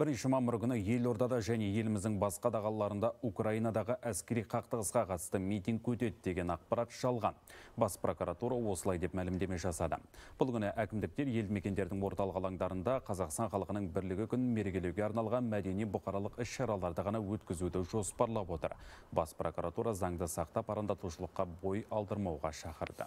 Бір жұма мұрғыны елордада және еліміздің басқа дағаларында Украинадағы әскери қақтығысқа қатысты митинг өтеді деген ақпарат шалған. Бас прокуратура осылай деп мәлімдеме жасады. Бұл күні әкімдіктер ел мекендердің орталық алаңдарында Қазақстан халқының бірлігі күн мерекелеуге арналған мәдени бұқаралық іс-шараларды ғана өткізуді жоспарлап отыр. Бас прокуратура заңды сақтап арандатушылыққа бой алдырмауға шақырды.